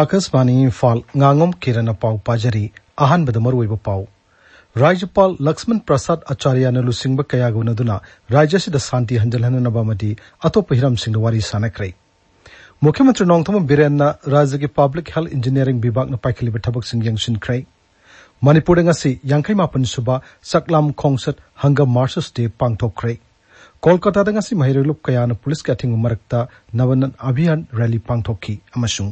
Akashvani Imphal ngangom kirana pau pajari ahanbada maruoiba राज्यपाल लक्ष्मण प्रसाद आचार्यना लुसिंगबा कयागुनदुना राज्य से शांति हंजलहननबा अमदी अतोप हिरमसिंग वारी सानखरे मुख्यमंत्री नोंगथम बिरेन राज्य की पब्लिक हेल्थ इंजीनियरिंग विभाग न पाइखलिबा थबक सिंग यंगसिनखरे Manipur ngasi 55 suba saklam khongset hanga marches day ꯀꯣꯜꯀꯥꯇꯥꯗ ꯉꯁꯤ ꯃꯍꯩꯔꯣꯏꯂꯨꯞ ꯀꯌꯥꯅ ꯄꯨꯂꯤꯁꯀꯤ ꯑꯊꯤꯡꯕ ꯃꯔꯛꯇ ꯅꯕꯅꯟ ꯑꯚꯤꯌꯥꯟ ꯔꯦꯂꯤ ꯄꯥꯡꯊꯣꯛꯈꯤ ꯑꯃꯁꯨꯡ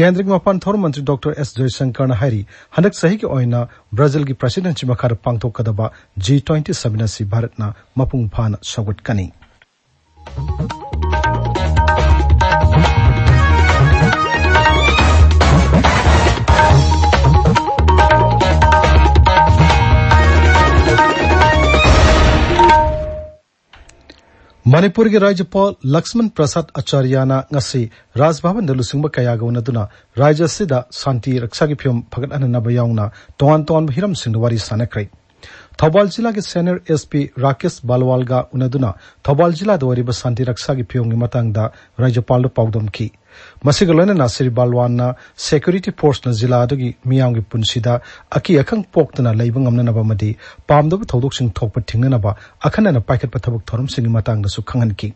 ꯀꯦꯟꯗ꯭ꯔꯒꯤ ꯃꯄꯥꯟ ꯊꯧꯔꯝ ꯃꯟꯇ꯭ꯔꯤ ꯗꯣꯛꯇꯔ ꯑꯦꯁ ꯖꯣꯏꯁꯪꯀꯔꯅ ꯍꯥꯏꯔꯤ ꯍꯟꯗꯛ ꯆꯍꯤꯒꯤ ꯑꯣꯏꯅ ꯕ꯭ꯔꯥꯖꯤꯜꯒꯤ ꯄ꯭ꯔꯁꯤꯗꯦꯟꯁꯤ ꯃꯈꯥꯗ ꯄꯥꯡꯊꯣꯛꯀꯗꯕ ꯖꯤ ꯇ꯭ꯋꯦꯟꯇꯤ ꯁꯃꯤꯠ ꯑꯁꯤ ꯚꯥꯔꯠꯅ ꯃꯄꯨꯡ ꯐꯥꯅ ꯁꯧꯒꯠꯀꯅꯤ मणिपुर के राज्यपाल लक्ष्मण प्रसाद आचार्य राजभवन लुसुब कयागौन राज्य शांति रक्षा की फ्यूम फगटनब यौना तोन तोन हिम सिंह वारी सानक्रे थौबाल जिला के सेनियर एसपी राकेश बालवाल उन थौबाल जिला शांति रक्षा की फ्यूम राज्यपाल पादम masigalana nasir balwan na security force na zila do gi miyang gi punsida aki akhang pok tana leibang amna na ba madi pam do thodok sing thok pa thing na ba akhana na paiket pa thabuk thorum sing matang da sukhangan ki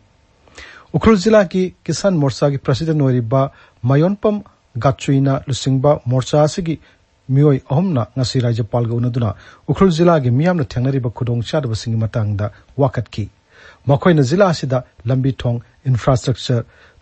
ukhru zila ki kisan morsa gi president nori ba mayon pam gachuina lusing asigi miyoi ngasi raja zila na na zila asida lambi infrastructure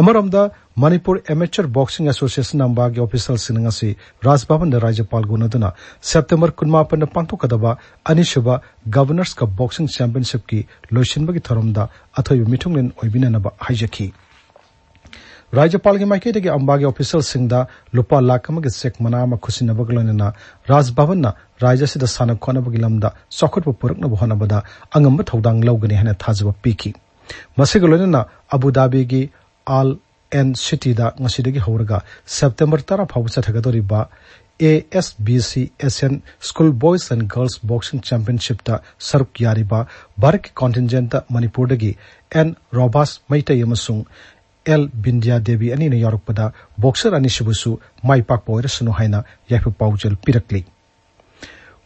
ꯑꯃꯔꯣꯝꯗ Manipur amateur boxing association ꯑꯝꯕꯥꯒꯤ ꯑꯣꯐꯤꯁꯤꯌꯦꯜꯁꯤꯡ ꯑꯁꯤ ꯔꯥꯖꯚꯕꯟꯗ ꯔꯥꯖ꯭ꯌꯄꯥꯜ ꯎꯅꯗꯨꯅ September ꯀꯨꯟꯃꯥꯄꯟꯗ ꯄꯥꯡꯊꯣꯛꯀꯗꯕ ꯑꯅꯤꯁꯨꯕ ꯒꯕꯔꯅꯔꯁ ꯀꯞ boxing ꯆꯦꯝꯄꯤꯌꯟꯁꯤꯞꯀꯤ ꯂꯣꯏꯁꯤꯟꯕꯒꯤ ꯊꯧꯔꯝꯗ ꯑꯊꯣꯏꯕ ꯃꯤꯊꯨꯡꯂꯦꯟ ꯑꯣꯏꯕꯤꯅꯅꯕ ꯍꯥꯏꯖꯈꯤ ꯔꯥꯖ꯭ꯌꯄꯥꯜꯒꯤ ꯃꯥꯏꯀꯩꯗꯒꯤ ꯑꯝꯕꯥꯒꯤ ꯑꯣꯐꯤꯁꯤꯌꯦꯜꯁꯤꯡꯗ ꯂꯨꯄꯥ ꯂꯥꯈ ꯑꯃꯒꯤ ꯆꯦꯛ ꯃꯅꯥ ꯑꯃ ꯈꯨꯠꯁꯤꯟꯅꯕꯒ ꯂꯣꯏꯅꯅ ꯔꯥꯖꯚꯕꯟꯅ ꯔꯥꯖ꯭ꯌ ꯑꯁꯤꯗ ꯁꯥꯟꯅ ꯈꯣꯠꯅꯕꯒꯤ ꯂꯝꯗ ꯆꯥꯎꯈꯠꯄ ꯄꯨꯔꯛꯅꯕ ꯍꯣꯠꯅꯕꯗ ꯑꯉꯝꯕ ꯊꯧꯗꯥꯡ ꯂꯧꯒꯅꯤ ꯍꯥꯏꯅ ꯊꯥꯖꯕ ꯄꯤꯈꯤ ꯃꯁꯤꯒ ꯂꯣꯏꯅꯅ ꯑꯕꯨ ꯙꯥꯕꯤꯒꯤ ꯑꯥꯜ ꯑꯦꯟ ꯁꯤꯇꯤꯗ ꯉꯁꯤꯗꯒꯤ ꯍꯧꯔꯒ ꯁꯦꯞꯇꯦꯝꯕꯔ ꯇꯔꯥ ꯐꯥꯎꯕ ꯆꯠꯊꯒꯗꯧꯔꯤꯕ A S B C Asian school boys and girls boxing ꯆꯦꯝꯄꯤꯌꯟꯁꯤꯞꯇ ꯁꯔꯨꯛ ꯌꯥꯔꯤꯕ ꯚꯥꯔꯠꯀꯤ ꯀꯣꯟꯇꯤꯟꯖꯦꯟꯇ ꯃꯅꯤꯄꯨꯔꯗꯒꯤ ꯑꯦꯟ ꯔꯣꯕꯥꯁ ꯃꯩꯇꯩ ꯑꯃꯁꯨꯡ ꯑꯦꯜ ꯕꯤꯟꯗꯤꯌꯥ ꯗꯦꯕꯤ ꯑꯅꯤꯅ ꯌꯥꯎꯔꯛꯄꯗ ꯕꯣꯛꯁꯔ ꯑꯅꯤꯁꯤꯕꯨꯁꯨ ꯃꯥꯏ ꯄꯥꯛꯄ ꯑꯣꯏꯔꯁꯅꯨ ꯍꯥꯏꯅ ꯌꯥꯏꯐ ꯄꯥꯎꯖꯦꯜ ꯄꯤꯔꯛꯂꯤ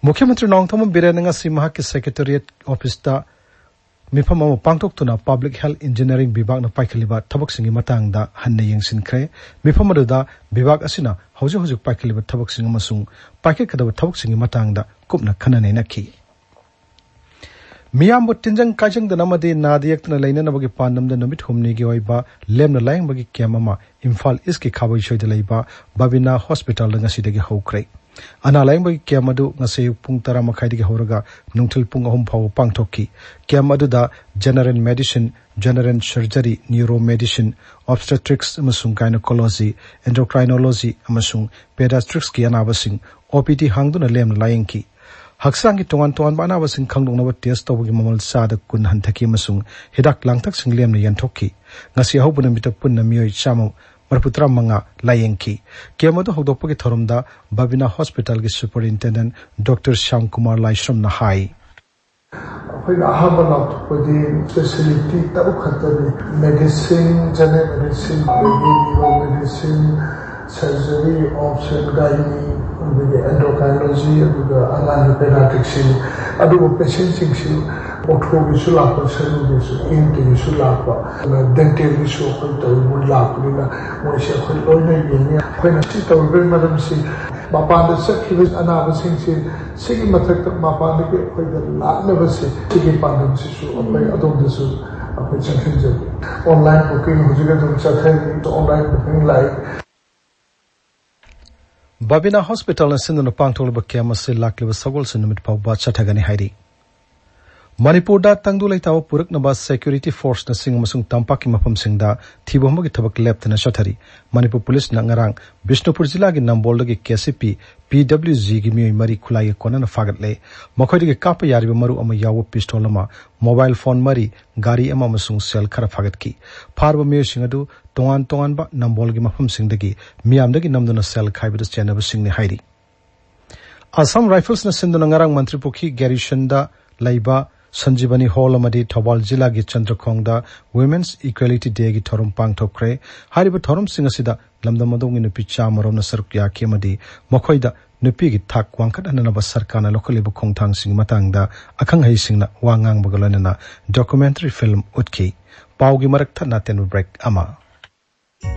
ꯃꯨꯈ꯭ꯌ ꯃꯟꯇ꯭ꯔꯤ ꯅꯣꯡꯊꯣꯝꯕꯝ ꯕꯤꯔꯦꯟꯅ ꯉꯁꯤ ꯃꯍꯥꯛꯀꯤ ꯁꯦꯀ꯭ꯔꯦꯇꯔꯤꯌꯦꯠ ꯑꯣꯐꯤꯁꯇ मिफम पांगोक्न पब्लिक हेल्थ इंजीनियरिंग विभाग ने पाखलीबा हेसीखे मिफम विभाग अजू पाखलीबाखी कूपन खनने मियाम तीनजें कायजेंदी नादन लेनव की पानी हमनी लेम लाइंग कैम्प इम्फा इसकी खाब सैद्ध बबीना हॉस्पिटल हौख्रे ꯑꯅ ꯂꯥꯏꯡꯕꯒꯤ ꯀꯦꯝ ꯑꯗꯨ ꯉꯁꯤ ꯄꯨꯡ ꯇꯔꯥ ꯃꯈꯥꯏꯗꯒꯤ ꯍꯧꯔꯒ ꯅꯨꯡꯊꯤꯜ ꯄꯨꯡ ꯑꯍꯨꯝ ꯐꯥꯎꯕ ꯄꯥꯡꯊꯣꯛꯈꯤ ꯀꯦꯝ ꯑꯗꯨꯗ general medicine general surgery neuro medicine obstetrics ꯑꯃꯁꯨꯡ ꯒꯥꯏꯅꯣꯀꯣꯂꯣꯖꯤ ꯑꯦꯟꯗꯣꯀ꯭ꯔꯥꯏꯅꯣꯂꯣꯖꯤ ꯑꯃꯁꯨꯡ ꯄꯦꯗꯥꯁꯇ꯭ꯔꯤꯛꯁꯀꯤ ꯑꯅꯥꯕꯁꯤꯡ ꯑꯣꯄꯤꯗꯤ ꯍꯥꯡꯗꯨꯅ ꯂꯦꯝꯅ ꯂꯥꯌꯦꯡꯈꯤ ꯍꯛꯆꯥꯡꯒꯤ ꯇꯣꯉꯥꯟ ꯇꯣꯉꯥꯟꯕ ꯑꯅꯥꯕꯁꯤꯡ ꯈꯪꯗꯣꯛꯅꯕ ꯇꯦꯁ ꯇꯧꯕꯒꯤ ꯃꯃꯜ ꯆꯥꯗ ꯀꯨꯟ ꯍꯟꯊꯈꯤ ꯑꯃꯁꯨꯡ ꯍꯤꯗꯥꯛ ꯂꯥꯡꯊꯛꯁꯤꯡ ꯂꯦꯝꯅ ꯌꯦꯟꯊꯣꯛꯈꯤ ꯉꯁꯤ ꯑꯍꯧꯕ ꯅꯨꯃꯤꯠꯇ ꯄꯨꯟꯅ ꯃꯤꯑꯣꯏ ꯆꯥꯃ ꯃꯔꯐꯨꯇꯔꯥ ꯃꯉꯥ ꯂꯥꯌꯦꯡꯈꯤ ꯀꯦꯝ ꯑꯗꯨ ꯍꯧꯗꯣꯛꯄꯒꯤ ꯊꯧꯔꯝꯗ ꯕꯕꯤꯅꯥ ꯍꯣꯁꯄꯤꯇꯥꯜꯒꯤ ꯁꯨꯄꯔꯤꯟꯇꯦꯟꯗꯦꯟ ꯗꯣꯛꯇꯔ ꯁ꯭ꯌꯥꯝ ꯀꯨꯃꯥꯔ ꯂꯥꯏꯁ꯭ꯔꯝꯅ ꯍꯥꯏ ꯑꯩꯈꯣꯏꯅ ꯑꯍꯥꯟꯕ ꯂꯥꯎꯊꯣꯛꯄꯗꯤ ꯐꯦꯁꯤꯂꯤꯇꯤ ꯇꯔꯨꯛ ꯈꯛꯇꯅꯤ ꯃꯦꯗꯤꯁꯤꯟ ꯖꯦꯅꯔꯦꯜ ꯃꯦꯗꯤꯁꯤꯟ ꯑꯗꯒꯤ neuro medicine surgery obs and gynae ꯑꯗꯒꯤ ꯑꯦꯟꯗꯣꯀꯥꯏꯅꯣꯂꯣꯖꯤ ꯑꯗꯨꯒ ꯑꯉꯥꯡꯒꯤ ꯄꯦꯗꯥꯇ꯭ꯔꯤꯛꯁꯤꯡ ꯑꯗꯨꯕꯨ ꯄꯦꯁꯦꯟꯁꯤꯡꯁꯤ 어토미술학과 세우면서 인도미술학과 덴테미술 혼자 물락이나 뭐시 혼자 얘기냐 그냥 진짜 얼마든지 마빠는 세키는 아나버생시 세기 마탁 마빠는 게 거의 라나버시 세기 빠는 지수 엄마의 아동데수 앞에 전현적 온라인 부킹 후지가 좀 차태니 온라인 부킹 라이크 ꯕꯕꯤꯅꯥ ꯍꯣꯁꯄꯤꯇꯥꯜꯅ ꯁꯤꯟꯗꯨꯅ ꯄꯥꯡꯊꯣꯛꯂꯕ ꯀꯌꯥ ꯑꯁꯤ ꯂꯥꯛꯂꯤꯕ ꯁꯒꯣꯜꯁꯦꯟ ꯅꯨꯃꯤꯠ ꯐꯥꯎꯕ ꯆꯠꯊꯒꯅꯤ ꯍꯥꯏꯔꯤ ꯃꯅꯤꯄꯨꯔꯗ ꯇꯪꯗꯨ ꯂꯩꯇꯥꯕ ꯄꯨꯔꯛꯅꯕ ꯁꯦꯀ꯭ꯌꯨꯔꯤꯇꯤ ꯐꯣꯔꯁꯅꯆꯤꯡ ꯑꯃꯁꯨꯡ ꯇꯝꯄꯥꯛꯀꯤ ꯃꯐꯝꯁꯤꯡꯗ ꯊꯤꯕ ꯑꯃꯒꯤ ꯊꯕꯛ ꯂꯦꯞꯇꯅ ꯆꯠꯊꯔꯤ ꯃꯅꯤꯄꯨꯔ ꯄꯨꯂꯤꯁꯅ ꯉꯔꯥꯡ ꯕꯤꯁꯅꯨꯄꯨꯔ ꯖꯤꯂꯥꯒꯤ ꯅꯝꯕꯣꯜꯗꯒꯤ ꯀꯦꯁꯤꯄꯤ ꯄꯤꯗꯕ꯭ꯂꯤꯎꯖꯤꯒꯤ ꯃꯤꯑꯣꯏ ꯃꯔꯤ ꯈꯨꯠꯂꯥꯏꯒ ꯀꯣꯟꯅꯅ ꯐꯥꯒꯠꯂꯦ ꯃꯈꯣꯏꯗꯒꯤ ꯀꯥꯞꯄ ꯌꯥꯔꯤꯕ ꯃꯔꯨ ꯑꯃ ꯌꯥꯎꯕ ꯄꯤꯁꯇꯣꯜ ꯑꯃ ꯃꯣꯕꯥꯏꯜ ꯐꯣꯟ ꯃꯔꯤ ꯒꯥꯔꯤ ꯑꯃ ꯑꯃꯁꯨꯡ ꯁꯦꯜ ꯈꯔ ꯐꯥꯒꯠꯈꯤ ꯐꯥꯔꯕ ꯃꯤꯑꯣꯏꯁꯤꯡ ꯑꯗꯨ ꯇꯣꯉꯥꯟ ꯇꯣꯉꯥꯟꯕ ꯅꯝꯕꯣꯜꯒꯤ ꯃꯐꯝꯁꯤꯡꯗꯒꯤ ꯃꯤꯌꯥꯝꯗꯒꯤ ꯅꯝꯗꯨꯅ ꯁꯦꯜ ꯈꯥꯏꯕꯗ ꯆꯦꯟꯅꯕꯁꯤꯡꯅꯤ ꯍꯥꯏꯔꯤ ꯑꯁꯥꯝ ꯔꯥꯏꯐꯜꯁꯅ ꯁꯤꯟꯗꯨꯅ ꯉꯔꯥꯡ ꯃꯟꯇ꯭ꯔꯤꯄꯨꯈꯤ ꯒꯦꯔꯤꯁꯟꯗ ꯂꯩꯕ संजीवनी हॉल अमदी थौबाल जिला गी चंद्रखोंगदा वुमेन्स इक्वेलिटी डे गी थोरम पांगथोखरे हारिबा थोरम सिंग असिदा लमदा मदोंगि नुपि चामरोमना सरुक याखि अमदी मखोइदा नुपि गी थाक वांखत अननबा सरकारना लोकलिबु खोंगथांग सिंग मतंगदा अखंग हई सिंगना वांगांग बगलनना डॉक्यूमेंट्री फिल्म उतखि पाउगी मरक थना तेनु ब्रेक अमा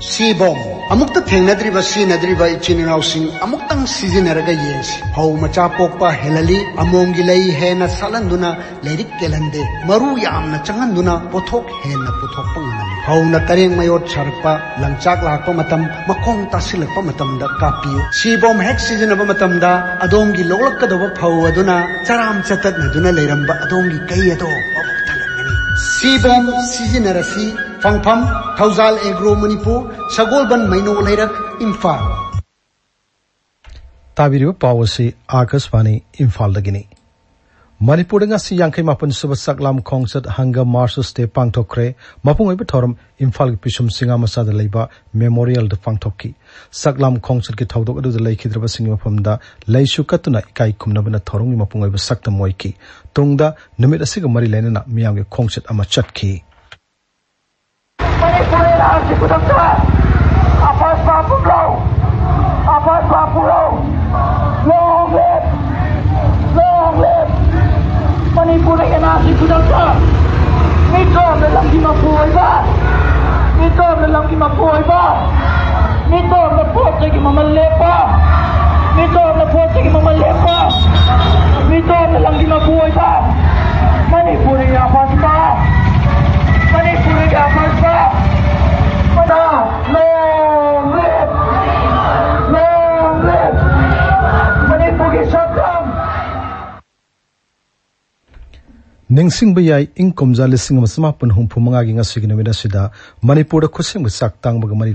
ꯁꯤꯕꯣꯝ ꯑꯃꯨꯛꯇ ꯊꯦꯡꯅꯗ꯭ꯔꯤꯕ ꯁꯤꯖꯤꯟꯅꯗ꯭ꯔꯤꯕ ꯏꯆꯤꯟ ꯏꯅꯥꯎꯁꯤꯡ ꯑꯃꯨꯛꯇꯪ ꯁꯤꯖꯤꯟꯅꯔꯒ ꯌꯦꯡꯁꯤ ꯐꯧ ꯃꯆꯥ ꯄꯣꯛꯄ ꯍꯦꯜꯍꯜꯂꯤ ꯑꯃꯣꯝꯒꯤ ꯂꯩ ꯍꯦꯟꯅ ꯁꯥꯠꯍꯟꯗꯨꯅ ꯂꯥꯏꯔꯤꯛ ꯀꯦꯜꯍꯟꯗꯦ ꯃꯔꯨ ꯌꯥꯝꯅ ꯆꯪꯍꯟꯗꯨꯅ ꯄꯣꯠꯊꯣꯛ ꯍꯦꯟꯅ ꯄꯨꯊꯣꯛꯄ ꯉꯝꯍꯜꯂꯤ ꯐꯧꯅ ꯀꯔꯦꯡ ꯃꯌꯣꯠ ꯁꯥꯔꯛꯄ ꯂꯪꯆꯥꯛ ꯂꯥꯛꯄ ꯃꯇꯝ ꯃꯈꯣꯡ ꯇꯥꯁꯤꯜꯂꯛꯄ ꯃꯇꯝꯗ ꯀꯥꯞꯄꯤꯌꯨ ꯁꯤꯕꯣꯝ ꯍꯦꯛ ꯁꯤꯖꯤꯟꯅꯕ ꯃꯇꯝꯗ ꯑꯗꯣꯝꯒꯤ ꯂꯣꯛꯂꯛꯀꯗꯧꯕ ꯐꯧ ꯑꯗꯨꯅ ꯆꯔꯥꯝ ꯆꯠꯇꯠꯅꯗꯨꯅ ꯂꯩꯔꯝꯕ ꯑꯗꯣꯝꯒꯤ ꯀꯩ ꯑꯗꯣ ꯃꯕꯨꯛ ꯊꯜꯍꯟꯒꯅꯤ ꯁꯤꯕꯣꯝ ꯁꯤꯖꯤꯟꯅꯔꯁꯤ ꯐꯪꯐꯝ ꯊꯧꯖꯥꯜ ꯑꯦꯒ꯭ꯔꯣ ꯃꯅꯤꯄꯨꯔ ꯁꯒꯣꯜꯕꯟ ꯃꯩꯅꯧ ꯂꯩꯔꯛ ꯏꯝꯐꯥꯜ ꯇꯥꯕꯤꯔꯤꯕ ꯄꯥꯎ ꯑꯁꯤ ꯑꯥꯀꯥꯁꯕꯥꯅꯤ ꯏꯝꯐꯥꯜꯗꯒꯤꯅꯤ ꯃꯅꯤꯄꯨꯔꯗ ꯉꯁꯤ ꯌꯥꯡꯈꯩ ꯃꯥꯄꯟ ꯁꯨꯕ ꯆꯥꯛꯂꯥꯝ ꯈꯣꯡꯆꯠ ꯍꯪꯒ ꯃꯥꯔꯁ ꯗꯦ ꯄꯥꯡꯊꯣꯛꯈ꯭ꯔꯦ ꯃꯄꯨꯡꯑꯣꯏꯕ ꯊꯧꯔꯝ ꯏꯝꯐꯥꯜꯒꯤ ꯄꯤꯁꯨꯝ ꯁꯤꯡꯉꯥ ꯃꯆꯥꯗ ꯂꯩꯕ ꯃꯦꯃꯣꯔꯤꯌꯦꯜꯗ ꯄꯥꯡꯊꯣꯛꯈꯤ ꯆꯥꯛꯂꯥꯝ ꯈꯣꯡꯆꯠꯀꯤ ꯊꯧꯗꯣꯛ ꯑꯗꯨꯗ ꯂꯩꯈꯤꯗ꯭ꯔꯕꯁꯤꯡꯒꯤ ꯃꯐꯝꯗ ꯂꯩꯁꯨ ꯀꯠꯇꯨꯅ ꯏꯀꯥꯏ ꯈꯨꯝꯅꯕꯅ ꯊꯧꯔꯝꯒꯤ ꯃꯄꯨꯡꯑꯣꯏꯕ ꯁꯛꯇꯝ ꯑꯣꯏꯈꯤ ꯇꯨꯡꯗ ꯅꯨꯃꯤꯠ ꯑꯁꯤꯒ ꯃꯔꯤ ꯂꯩꯅꯅ ꯃꯤꯌꯥꯝꯒꯤ ꯈꯣꯡꯆꯠ ꯑꯃ ꯆꯠꯈꯤ A para o Apa a voz para o pulau? ningsing bayai ing komja lesing ma sma pun hum phumanga gi ngasigina mida sida manipur da khosem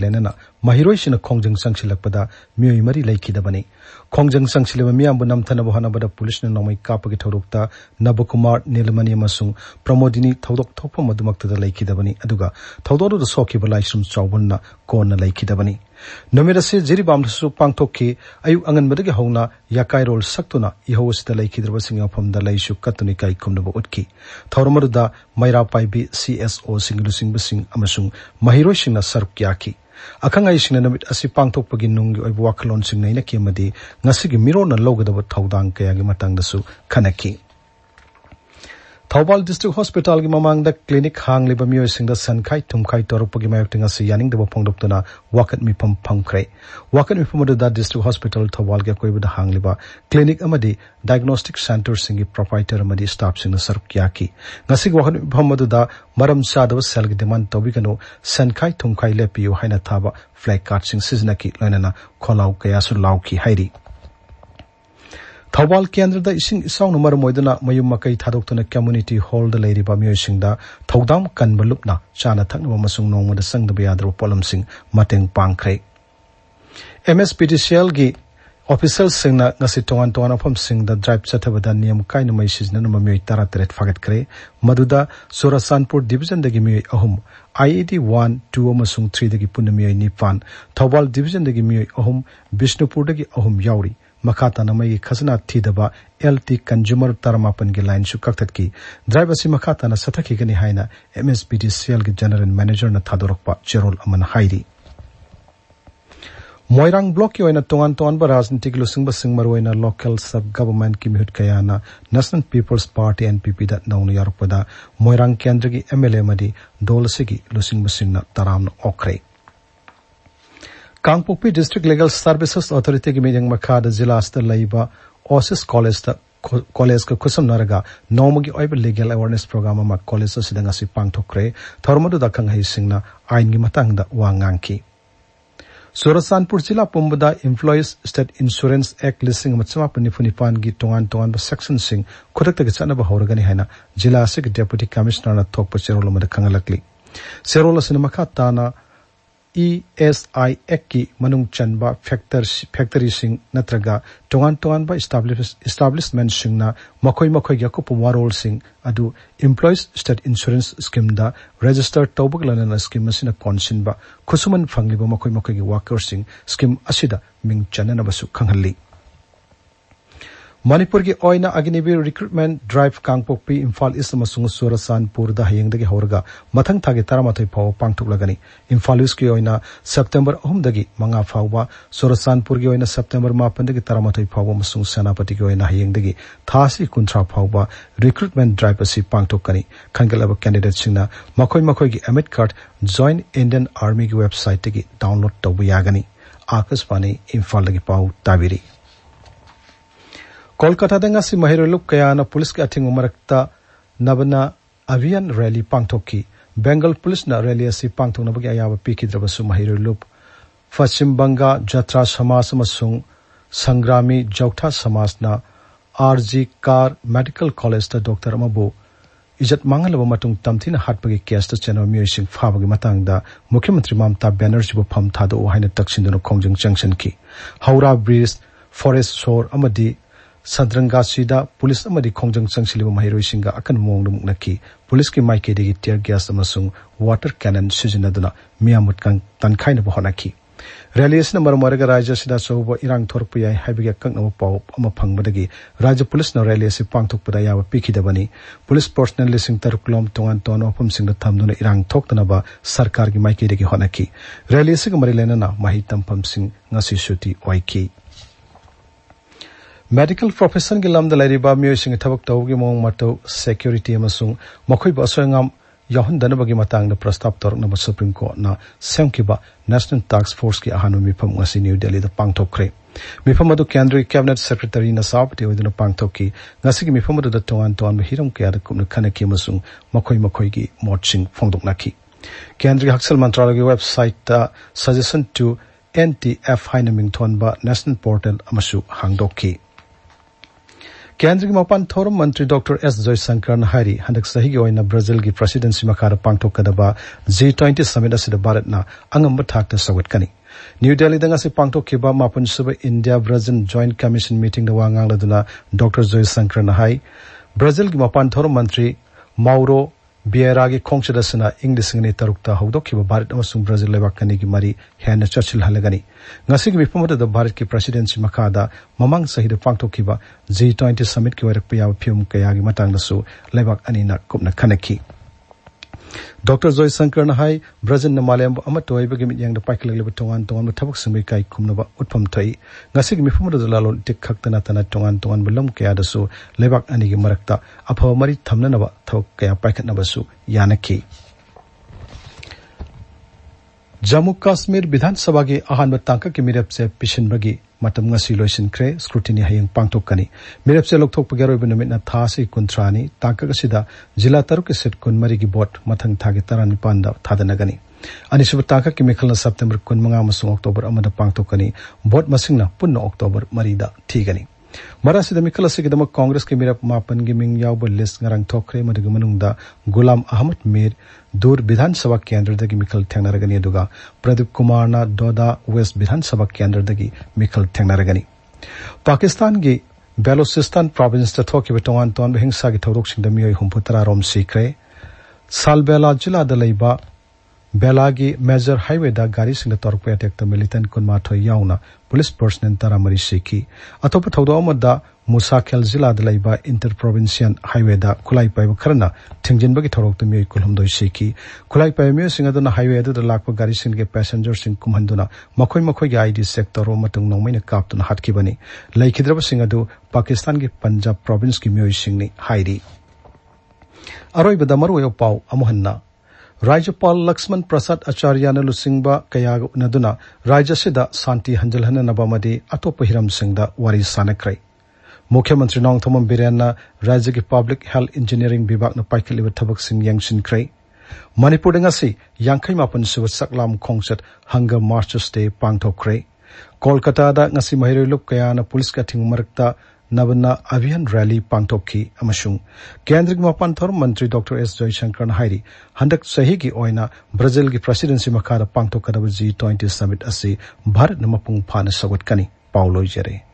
lena na ꯃꯍꯩꯔꯣꯏꯁꯤꯡꯅ ꯈꯣꯡꯖꯪ ꯆꯪꯁꯤꯜꯂꯛꯄꯗ ꯃꯤꯑꯣꯏ ꯃꯔꯤ ꯂꯩꯈꯤꯗꯕꯅꯤ ꯈꯣꯡꯖꯪ ꯆꯪꯁꯤꯜꯂꯕ ꯃꯤꯌꯥꯝꯕꯨ ꯅꯝꯊꯅꯕ ꯍꯣꯠꯅꯕꯗ ꯄꯨꯂꯤꯁꯅ ꯅꯣꯡꯃꯩ ꯀꯥꯞꯄꯒꯤ ꯊꯧꯗꯣꯛꯇ ꯅꯕꯀꯨꯃꯥꯔ ꯅꯤꯂꯃꯅꯤ ꯑꯃꯁꯨꯡ ꯄ꯭ꯔꯃꯣꯗꯤꯅꯤ ꯊꯧꯗꯣꯛ ꯊꯣꯛꯐꯝ ꯑꯗꯨꯃꯛꯇꯗ ꯂꯩꯈꯤꯗꯕꯅꯤ ꯑꯗꯨꯒ ꯊꯧꯗꯣꯛ ꯑꯗꯨꯗ ꯁꯣꯛꯈꯤꯕ ꯂꯥꯏꯁ꯭ꯔꯨꯝ ꯆꯥꯎꯕꯟꯅ ꯀꯣꯟꯅ ꯂꯩꯈꯤꯗꯕꯅꯤ ꯅꯨꯃꯤꯠ ꯑꯁꯤ ꯖꯤꯔꯤꯕꯥꯝꯗꯁꯨ ꯄꯥꯡꯊꯣꯛꯈꯤ ꯑꯌꯨꯛ ꯑꯉꯟꯕꯗꯒꯤ ꯍꯧꯅ ꯌꯥꯀꯥꯏꯔꯣꯜ ꯁꯛꯇꯨꯅ ꯏꯍꯧ ꯑꯁꯤꯗ ꯂꯩꯈꯤꯗ꯭ꯔꯕꯁꯤꯡꯒꯤ ꯃꯐꯝꯗ ꯂꯩꯁꯨ ꯀꯠꯇꯨꯅ ꯏꯀꯥꯏ ꯈꯨꯝꯅꯕ ꯎꯠꯈꯤ ꯊꯧꯔꯝ ꯑꯗꯨꯗ ꯃꯩꯔꯥ ꯄꯥꯏꯕꯤ ꯁꯤ ꯑꯦꯁ ꯑꯣꯁꯤꯡ ꯂꯨꯆꯤꯡꯕꯁꯤꯡ ꯑꯃꯁꯨꯡ ꯃꯍꯩꯔꯣꯏꯁꯤꯡꯅ ꯁꯔꯨꯛ ꯌꯥꯈꯤ akhang ai sing namit asi pangtok pagin nung oi wakhlon sing nei na kemadi ngasi gi mirona Thoubal district ꯍꯣꯁꯄꯤꯇꯥꯜꯒꯤ ꯃꯃꯥꯡꯗ ꯀ꯭ꯂꯤꯅꯤꯛ ꯍꯥꯡꯂꯤꯕ ꯃꯤꯑꯣꯏꯁꯤꯡꯗ ꯁꯟꯈꯥꯏ ꯊꯨꯝꯈꯥꯏ ꯇꯧꯔꯛꯄꯒꯤ ꯃꯥꯌꯣꯛꯇ ꯉꯁꯤ ꯌꯥꯅꯤꯡꯗꯕ ꯐꯣꯡꯗꯣꯛꯇꯨꯅ ꯋꯥꯀꯠ ꯃꯤꯐꯝ ꯐꯝꯈ꯭ꯔꯦ ꯋꯥꯀꯠ ꯃꯤꯐꯝ ꯑꯗꯨꯗ ꯗꯤꯁꯇ꯭ꯔꯤꯛ ꯍꯣꯁꯄꯤꯇꯥꯜ ꯊꯧꯕꯥꯜꯒꯤ ꯑꯀꯣꯏꯕꯗ ꯍꯥꯡꯂꯤꯕ ꯀ꯭ꯂꯤꯅꯤꯛ ꯑꯃꯗꯤ ꯗꯥꯏꯒꯅꯣꯁꯇꯤꯛ ꯁꯦꯟꯇꯔꯁꯤꯡꯒꯤ ꯄ꯭ꯔꯣꯄꯥꯏꯇꯔ ꯑꯃꯗꯤ ꯁ꯭ꯇꯥꯐꯁꯤꯡꯅ ꯁꯔꯨꯛ ꯌꯥꯈꯤ ꯉꯁꯤꯒꯤ ꯋꯥꯀꯠ ꯃꯤꯐꯝ ꯑꯗꯨꯗ ꯃꯔꯝ ꯆꯥꯗꯕ ꯁꯦꯜꯒꯤ ꯗꯤꯃꯥꯟ ꯇꯧꯕꯤꯒꯅꯨ ꯁꯟꯈꯥꯏ ꯊꯨꯝꯈꯥꯏ ꯂꯦꯞꯄꯤꯌꯨ ꯍꯥꯏꯅ ꯊꯥꯕ ꯐ꯭ꯂꯦꯛ ꯀꯥꯔꯗꯁꯤꯡ ꯁꯤꯖꯤꯟꯅꯈꯤ ꯂꯣꯏꯅꯅ ꯈꯣꯜꯂꯥꯎ ꯀꯌꯥꯁꯨ ꯂꯥꯎꯈꯤ ꯍꯥꯏꯔꯤ ꯊꯧꯕꯥꯜ ꯀꯦꯟꯗ꯭ꯔꯗ ꯏꯁꯤꯡ ꯏꯆꯥꯎꯅ ꯃꯔꯝ ꯑꯣꯏꯗꯨꯅ ꯃꯌꯨꯝ ꯃꯀꯩ ꯊꯥꯗꯣꯛꯇꯨꯅ ꯀꯝꯃꯨꯅꯤꯇꯤ ꯍꯣꯜꯗ ꯂꯩꯔꯤꯕ ꯃꯤꯑꯣꯏꯁꯤꯡꯗ ꯊꯧꯗꯥꯡ ꯀꯟꯕ ꯂꯨꯞꯅ ꯆꯥꯅ ꯊꯛꯅꯕ ꯑꯃꯁꯨꯡ ꯅꯣꯡꯃꯗ ꯆꯪꯗꯕ ꯌꯥꯗ꯭ꯔꯕ ꯄꯣꯠꯂꯝꯁꯤꯡ ꯃꯇꯦꯡ ꯄꯥꯡꯈ꯭ꯔꯦ ꯑꯦꯝ.ꯑꯦꯁ.ꯄꯤ.ꯗꯤ.ꯁꯤ.ꯑꯦꯜꯒꯤ ꯑꯣꯐꯤꯁꯦꯜꯁꯤꯡꯅ ꯉꯁꯤ ꯇꯣꯉꯥꯟ ꯇꯣꯉꯥꯟꯕ ꯃꯐꯝꯁꯤꯡꯗ ꯗ꯭ꯔꯥꯏꯕ ꯆꯠꯊꯕꯗ ꯅꯤꯌꯝ ꯀꯥꯏꯅ ꯃꯩ ꯁꯤꯖꯤꯟꯅꯅꯕ ꯃꯤꯑꯣꯏ ꯇꯔꯥ ꯇꯔꯦꯠ ꯐꯥꯒꯠꯈ꯭ꯔꯦ ꯃꯗꯨꯗ ꯆꯨꯔꯆꯥꯟꯗꯄꯨꯔ ꯗꯤꯕꯤꯖꯟꯗꯒꯤ ꯃꯤꯑꯣꯏ ꯑꯍꯨꯝ ꯑꯥꯏꯏꯗꯤ ꯋꯥꯟ ꯇꯨ ꯑꯃꯁꯨꯡ ꯊ꯭ꯔꯤꯗꯒꯤ ꯄꯨꯟꯅ ꯃꯤꯑꯣꯏ ꯅꯤꯄꯥꯟ ꯊꯧꯕꯥꯜ ꯗꯤꯕꯤꯖꯟꯗꯒꯤ ꯃꯤꯑꯣꯏ ꯑꯍꯨꯝ ꯕꯤꯁꯅꯨꯄꯨꯔꯗꯒꯤ ꯑꯍꯨꯝ ꯌꯥꯎꯔꯤ मखाता नमई खजना थी एल टी कंज्यूमर तारमापन की लाइन सु की ड्राइव असी मखाता न सथकी गनी हाइना एमएसपीडी सेल की जनरल मैनेजर न थादोरक चेरोल अमन हाइरी मोइरांग ब्लॉक की तोान तोान राजनीतिक लुसिंग मरुना लोकल सब गवर्नमेंट की मिहुट कयाना नेशनल पीपल्स पार्टी पी द नौना यारपदा मोइरांग केंद्र की एमएलए मदी दोल से की ꯀꯥꯡꯄꯣꯛꯄꯤ ꯗꯤꯁꯇ꯭ꯔꯤꯛ ꯂꯤꯒꯦꯜ ꯁꯔꯚꯤꯁꯦꯁ ꯑꯣꯊꯣꯔꯤꯇꯤꯒꯤ ꯃꯤꯠꯌꯦꯡ ꯃꯈꯥꯗ ꯖꯤꯂꯥꯁꯇ ꯂꯩꯕ ꯑꯣꯁꯤꯁ ꯀꯣꯂꯦꯖꯇ ꯀꯣꯂꯦꯖꯀ ꯈꯨꯠꯁꯝꯅꯔꯒ ꯅꯣꯡꯃꯒꯤ ꯑꯣꯏꯕ ꯂꯤꯒꯦꯜ ꯑꯦꯋꯥꯔꯅꯦꯁ ꯄ꯭ꯔꯣꯒ꯭ꯔꯥꯝ ꯑꯃ ꯀꯣꯂꯦꯖ ꯑꯁꯤꯗ ꯉꯁꯤ ꯄꯥꯡꯊꯣꯛꯈ꯭ꯔꯦ ꯊꯧꯔꯝ ꯑꯗꯨꯗ ꯑꯈꯪ ꯑꯍꯩꯁꯤꯡꯅ ꯑꯥꯏꯟꯒꯤ ꯃꯇꯥꯡꯗ ꯋꯥ ꯉꯥꯡꯈꯤ ꯆꯨꯔꯆꯥꯟꯄꯨꯔ ꯖꯤꯂꯥ ꯄꯨꯝꯕꯗ ꯏꯝꯄ꯭ꯂꯣꯌꯤꯁ ꯁ꯭ꯇꯦꯠ ꯏꯟꯁꯨꯔꯦꯟꯁ ꯑꯦꯛ ꯂꯤꯁꯤꯡ ꯑꯃ ꯆꯃꯥꯄꯟ ꯅꯤꯐꯨ ꯅꯤꯄꯥꯟꯒꯤ ꯇꯣꯉꯥꯟ ꯇꯣꯉꯥꯟꯕ ꯁꯦꯛꯁꯟꯁꯤꯡ ꯈꯨꯗꯛꯇꯒꯤ ꯆꯠꯅꯕ ꯍꯧꯔꯒꯅꯤ ꯍꯥꯏꯅ ꯖꯤꯂꯥ ꯑꯁꯤꯒꯤ ꯗꯦꯄꯨꯇꯤ ꯀꯃꯤꯁꯅꯔꯅ ꯊꯣꯛꯄ ꯆꯦꯔꯣꯜ ꯑꯃꯗ ꯈꯪꯍꯜꯂꯛꯂꯤ ꯆꯦꯔꯣꯜ ꯑꯁꯤꯅ ꯃꯈꯥ ꯇꯥꯅ ꯏ.ꯑꯦꯁ.ꯑꯥꯏ. ꯑꯦꯛꯀꯤ ꯃꯅꯨꯡ ꯆꯟꯕ ꯐꯦꯛꯇꯔꯤꯁꯤꯡ ꯅꯠꯇ꯭ꯔꯒ ꯇꯣꯉꯥꯟ ꯇꯣꯉꯥꯟꯕ ꯏꯁꯇꯥꯕ꯭ꯂꯤꯁꯃꯦꯟꯁꯤꯡꯅ ꯃꯈꯣꯏ ꯃꯈꯣꯏꯒꯤ ꯑꯀꯨꯞꯄ ꯋꯥꯔꯣꯜꯁꯤꯡ ꯑꯗꯨ ꯏꯝꯄ꯭ꯂꯣꯌꯤꯁ ꯁ꯭ꯇꯦꯠ ꯏꯟꯁꯨꯔꯦꯟꯁ ꯁ꯭ꯀꯤꯝꯗ ꯔꯦꯖꯤꯁꯇꯔ ꯇꯧꯕꯒ ꯂꯣꯏꯅꯅ ꯁ꯭ꯀꯤꯝ ꯑꯁꯤꯅ ꯀꯣꯟꯁꯤꯟꯕ ꯈꯨꯠꯁꯨꯃꯟ ꯐꯪꯂꯤꯕ ꯃꯈꯣꯏ ꯃꯈꯣꯏꯒꯤ ꯋꯥꯀꯔꯁꯤꯡ ꯁ꯭ꯀꯤꯝ ꯑꯁꯤꯗ ꯃꯤꯡ ꯆꯟꯅꯅꯕꯁꯨ ꯈꯪꯍꯜꯂꯤ ꯃꯅꯤꯄꯨꯔꯒꯤ ꯑꯣꯏꯅ Agniveer recruitment drive Kangpokpi Imphal east ꯑꯃꯁꯨꯡ ꯆꯨꯔꯆꯥꯟꯄꯨꯔꯗ ꯍꯌꯦꯡꯗꯒꯤ ꯍꯧꯔꯒ ꯃꯊꯪ ꯊꯥꯒꯤ ꯇꯔꯥꯃꯥꯊꯣꯏ ꯐꯥꯎꯕ ꯄꯥꯡꯊꯣꯛꯂꯒꯅꯤ ꯏꯝꯐꯥꯜ ꯏꯁꯀꯤ ꯑꯣꯏꯅ ꯁꯦꯞꯇꯦꯝꯕꯔ ꯑꯍꯨꯝꯗꯒꯤ ꯃꯉꯥ ꯐꯥꯎꯕ ꯆꯨꯔꯆꯥꯟꯄꯨꯔꯒꯤ ꯑꯣꯏꯅ ꯁꯦꯞꯇꯦꯝꯕꯔ ꯃꯥꯄꯟꯗꯒꯤ ꯇꯔꯥꯃꯥꯊꯣꯏ ꯐꯥꯎꯕ ꯑꯃꯁꯨꯡ ꯁꯦꯅꯥꯄꯇꯤꯒꯤ ꯑꯣꯏꯅ ꯍꯌꯦꯡꯗꯒꯤ ꯊꯥ ꯑꯁꯤ ꯀꯨꯟꯊ꯭ꯔꯥ ꯐꯥꯎꯕ ꯔꯤꯀ꯭ꯔꯨꯠꯃꯦꯟ ꯗ꯭ꯔꯥꯏꯕ ꯑꯁꯤ ꯄꯥꯡꯊꯣꯛꯀꯅꯤ ꯈꯟꯒꯠꯂꯕ ꯀꯦꯟꯗꯤꯗꯦꯠꯁꯤꯡꯅ ꯃꯈꯣꯏ ꯃꯈꯣꯏꯒꯤ ꯑꯦꯃꯤꯠ ꯀꯥꯔꯗ ꯖꯣꯏꯟ ꯏꯟꯗꯤꯌꯟ ꯑꯥꯔꯃꯤꯒꯤ ꯋꯦꯕꯁꯥꯏꯠꯇꯒꯤ ꯗꯥꯎꯟꯂꯣꯗ ꯇꯧꯕ ꯌꯥꯒꯅꯤ आकाशवाणी इम्फाल पाव ताबीरी कोलकाता दंगासी महिरोलु कयाना पुलिस के अथिंग उमरकता नबना अवियन रैली पांगथोकी बेंगल पुलिस ना रैली असी पांगथोक नबगे आयाव पीकी द्रबसु महिरोलु पश्चिम बंगा जत्रा समाज मसुंग संग्रामी जौथा समाज ना आरजी कार मेडिकल कॉलेज ता डॉक्टर अमबो इजत मंगल व मतुंग तमथिन हाटपगे केस ता चेनो म्यूसिंग फाबगे मतांगदा मुख्यमंत्री ममता बैनर्जी बो फम थादो ओहाइन तक्सिन दनो खोंजिंग जंक्शन की हौरा ब्रिज फॉरेस्ट सोर अमदी सन्द्रङ्गा पुलिसमा खज चङ्ली महिरो अकम मुक्लक मलाई तियर ग्यास वाटर क्यान्न सज्दिन महा तनखाइब होन रे राज्य अब इरङ्पे अक पाउँदेखल रे पोप पिघवनि पुलिस पर्सनल लिङ्स तरुक लोम तोगान तोग मन इरान थरका मकै होन मरि तुटी medical profession gi lam da lai ba myo sing thabak taw gi mong security ma sung makhoi ba soeng am yahun dan ba matang da prastab tor na supreme court na sem ki ba national task force ki ahanu mi pham ngasi new delhi da pangthok khre mi pham adu kendri cabinet secretary na sab te wedna pangthok ki ngasi gi mi pham adu da tongan ton ba hiram kya da kumna khana ki makhoi makhoi gi moching phongdok na ki kendri haksal website ta suggestion to NTF national portal amasu ki ꯀꯦꯟꯗ꯭ꯔꯒꯤ ꯃꯄꯥꯟ ꯊꯧꯔꯝ ꯃꯟꯇ꯭ꯔꯤ doctor S ꯖꯣꯏꯁꯪꯀꯔꯅ ꯍꯥꯏꯔꯤ ꯍꯟꯗꯛ ꯆꯍꯤꯒꯤ ꯑꯣꯏꯅ ꯕ꯭ꯔꯥꯖꯤꯜꯒꯤ ꯄ꯭ꯔꯁꯤꯗꯦꯟꯁꯤ ꯃꯈꯥꯗ ꯄꯥꯡꯊꯣꯛꯀꯗꯕ ꯖꯤ ꯇ꯭ꯋꯦꯟꯇꯤ ꯁꯃꯤꯠ ꯑꯁꯤꯗ ꯚꯥꯔꯠꯅ ꯑꯉꯝꯕ ꯊꯥꯛꯇ ꯁꯧꯒꯠꯀꯅꯤ ꯅ꯭ꯌꯨ ꯗꯦꯜꯂꯤꯗ ꯉꯁꯤ ꯄꯥꯡꯊꯣꯛꯈꯤꯕ ꯃꯥꯄꯟꯁꯨꯕ ꯏꯟꯗꯤꯌꯥ ꯕ꯭ꯔꯥꯖꯤꯜ ꯖꯣꯏꯟ ꯀꯃꯤꯁꯟ ꯃꯤꯇꯤꯡꯗ ꯋꯥ ꯉꯥꯡꯂꯗꯨꯅ ꯗꯣꯛꯇꯔ ꯖꯣꯏꯁꯪꯀꯔꯅ ꯍꯥꯏ ꯕ꯭ꯔꯥꯖꯤꯜꯒꯤ ꯃꯄꯥꯟ ꯊꯧꯔꯝ ꯃꯟꯇ꯭ꯔꯤ ꯃꯥꯎꯔꯣ ꯕꯤꯌꯔꯥꯒꯤ ꯈꯣꯡꯆꯠ ꯑꯁꯤꯅ ꯏꯪ ꯂꯤꯁꯤꯡ ꯑꯅꯤ ꯇꯔꯨꯛꯇ ꯍꯧꯗꯣꯛꯈꯤꯕ ꯚꯥꯔꯠ ꯑꯃꯁꯨꯡ ꯕ꯭ꯔꯥꯖꯤꯜ ꯂꯩꯕꯥꯛ ꯑꯅꯤꯒꯤ ꯃꯔꯤ ꯍꯦꯟꯅ ꯆꯠꯁꯤꯜꯍꯜꯂꯒꯅꯤ ꯉꯁꯤꯒꯤ ꯃꯤꯐꯝ ꯑꯗꯨꯗ ꯚꯥꯔꯠꯀꯤ ꯄ꯭ꯔꯁꯤꯗꯦꯟꯁꯤ ꯃꯈꯥꯗ ꯃꯃꯥꯡ ꯆꯍꯤꯗ ꯄꯥꯡꯊꯣꯛꯈꯤꯕ ꯖꯤ ꯇ꯭ꯋꯦꯟꯇꯤ ꯁꯃꯤꯠꯀꯤ ꯑꯣꯏꯔꯛꯄ ꯌꯥꯕ ꯐꯤꯕꯝ ꯀꯌꯥꯒꯤ ꯃꯇꯥꯡꯗꯁꯨ ꯂꯩꯕꯥꯛ ꯑꯅꯤꯅ ꯀꯨꯞꯅ ꯈꯟꯅꯈꯤ Dr. Joy Shankar na hai Brazil na Malayam ama toy bagi mit yang da paik lagle bu tongan tongan bu thabak sumi kai utpam thai ngasik mi phum da tik khak tongan tongan bulam kya lebak ani gi marakta apha mari thamna na ba thok kya paik yanaki Jammu Kashmir विधानसभा के अहम तक की मेरे से पिछनमी मतम लोसनख्रे scrutiny हयंग पांगोकनी मेरे से था कंथ्रानी तकगसीद जिला तरह की सीट कन्मरी की बोट मथंग था तरनिपा थादनगनी अनीब तक की मिखल सप्तम कन्मंगा अक्टोबर पांगोकनी बोट मसिंग पुनः अक्टोबर मरीद थीगनी मरासीदम कांग्रेस के मेरा मापन की मिंग याव list ngarang thokre madugu manungda gulam ahmad mir दूर विधानसभा केंद्र मिखल थेंगनारगनी अदुगा प्रदीप कुमार ना दोदा वेस्ट विधानसभा केंद्र मिखल थेंगनारगनी पाकिस्तान की बेलोचिस्तान प्रोविंस थोकिब तोंगान तोंब हिंसा की थौरोकसिंग मियोय हुम्फु तरारोम सिखरे सालबेला जिला बेला की मेजर हाईवे गाड़ी तौरप अटैक पुलिस पर्सनल तरामरी सीखी अथोप थौदों मुसाखेल जिला इंटर प्रोविंशियल हाईवे खुलाई पाइब खरना थिंजिनबगी थौरक मई कुलहमदोई सीखी खुलाई पाइब मई हाईवे लाप गाड़ी के पैसेंजर कुमहन मखोई मखोई की आईडी चेक तौर नौमैन काप्तुन हाथी पाकिस्तान की पंजाब प्रोविंस की मई अरबद मरु पाव अमुहन्ना ꯔꯥꯖ꯭ꯌꯄꯥꯜ ꯂꯛꯁꯃꯟ ꯄ꯭ꯔꯁꯥꯗ ꯑꯥꯆꯥꯔ꯭ꯌꯅ ꯂꯨꯆꯤꯡꯕ ꯀꯌꯥꯒ ꯎꯟꯅꯗꯨꯅ ꯔꯥꯖ꯭ꯌ ꯑꯁꯤꯗ ꯁꯥꯟꯇꯤ ꯍꯟꯖꯤꯜꯍꯟꯅꯅꯕ ꯑꯃꯗꯤ ꯑꯇꯣꯞꯄ ꯍꯤꯔꯝꯁꯤꯡꯗ ꯋꯥꯔꯤ ꯁꯥꯟꯅꯈ꯭ꯔꯦ ꯃꯨꯈ꯭ꯌ ꯃꯟꯇ꯭ꯔꯤ ꯅꯣꯡꯊꯣꯝꯕꯝ ꯕꯤꯔꯦꯟꯅ ꯔꯥꯖ꯭ꯌꯒꯤ ꯄꯕ꯭ꯂꯤꯛ ꯍꯦꯜꯊ ꯏꯟꯖꯤꯅꯤꯌꯔꯤꯡ ꯕꯤꯚꯥꯒꯅ ꯄꯥꯏꯈꯠꯂꯤꯕ ꯊꯕꯛꯁꯤꯡ ꯌꯦꯡꯁꯤꯟꯈ꯭ꯔꯦ ꯃꯅꯤꯄꯨꯔꯗ ꯉꯁꯤ ꯌꯥꯡꯈꯩ ꯃꯥꯄꯟ ꯁꯨꯕ ꯆꯥꯛꯂꯥꯝ ꯈꯣꯡꯆꯠ ꯍꯪꯒ ꯃꯥꯔꯆꯔꯁ ꯗꯦ ꯄꯥꯡꯊꯣꯛꯈ꯭ꯔꯦ ꯀꯣꯜꯀꯥꯇꯥꯗ ꯉꯁꯤ ꯃꯍꯩꯔꯣꯏ ꯂꯨꯞ ꯀꯌꯥꯅ ꯄꯨꯂꯤꯁꯀꯤ ꯑꯊꯤꯡꯕ ꯃꯔꯛꯇ नवन अभियान रैली पांधी केंद्र की मपानर मंत्री डॉक्टर एस जयशंकर हायरी हंडक सही की ब्रजिल की प्रेसीडेंसी मखा पांधी जी ट्वेंटी समिट अ भारत मूंग फान सौगटकनी पाउ लोजरें